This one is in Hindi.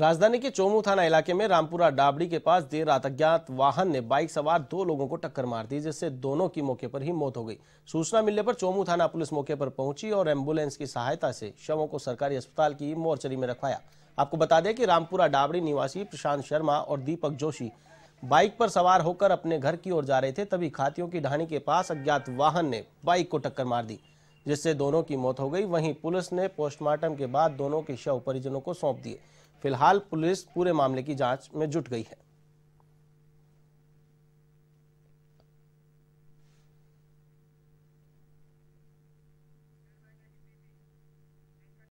राजधानी के चोमू थाना इलाके में रामपुरा डाबड़ी के पास देर रात अज्ञात वाहन ने बाइक सवार दो लोगों को टक्कर मार दी जिससे दोनों की मौके पर ही मौत हो गई सूचना मिलने पर चोमू थाना पुलिस मौके पर पहुंची और एम्बुलेंस की सहायता से शवों को सरकारी अस्पताल की मोर्चरी में रखवाया आपको बता दें कि रामपुरा डाबड़ी निवासी प्रशांत शर्मा और दीपक जोशी बाइक पर सवार होकर अपने घर की ओर जा रहे थे तभी खातियों की ढाणी के पास अज्ञात वाहन ने बाइक को टक्कर मार दी जिससे दोनों की मौत हो गई वहीं पुलिस ने पोस्टमार्टम के बाद दोनों के शव परिजनों को सौंप दिए फिलहाल पुलिस पूरे मामले की जांच में जुट गई है